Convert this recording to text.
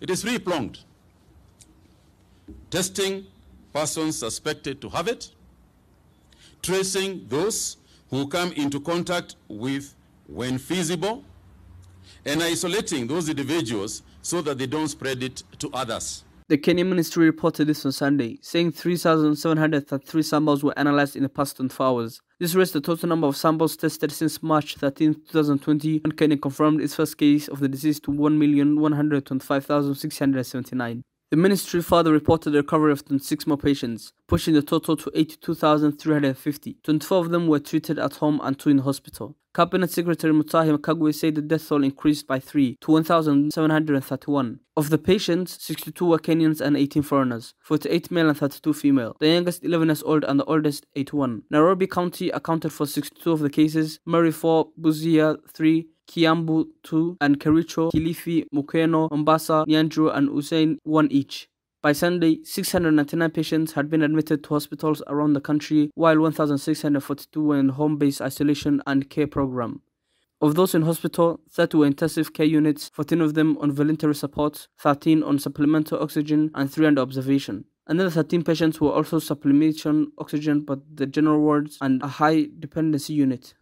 It is re-pronged. Testing persons suspected to have it, tracing those who come into contact with when feasible, and isolating those individuals so that they don't spread it to others. The Kenya ministry reported this on Sunday, saying 3,703 samples were analyzed in the past 24 hours. This raised the total number of samples tested since March 13, 2020, when Kenya confirmed its first case of the disease to 1,125,679. The ministry further reported the recovery of 26 more patients, pushing the total to 82,350. 24 of them were treated at home and 2 in hospital. Cabinet Secretary Mutahi Kagwe said the death toll increased by 3 to 1,731. Of the patients, 62 were Kenyans and 18 foreigners, 48 male and 32 female, the youngest 11 years old and the oldest 81. Nairobi County accounted for 62 of the cases, Murray 4, Buzia 3, Kiambu 2, and Kericho, Kilifi, Mukeno, Mombasa, Nyanjuru, and Hussein 1 each. By Sunday, 699 patients had been admitted to hospitals around the country, while 1,642 were in home based isolation and care program. Of those in hospital, 30 were intensive care units, 14 of them on voluntary support, 13 on supplemental oxygen, and 3 under observation. Another 13 patients were also supplementation oxygen, but the general wards and a high dependency unit.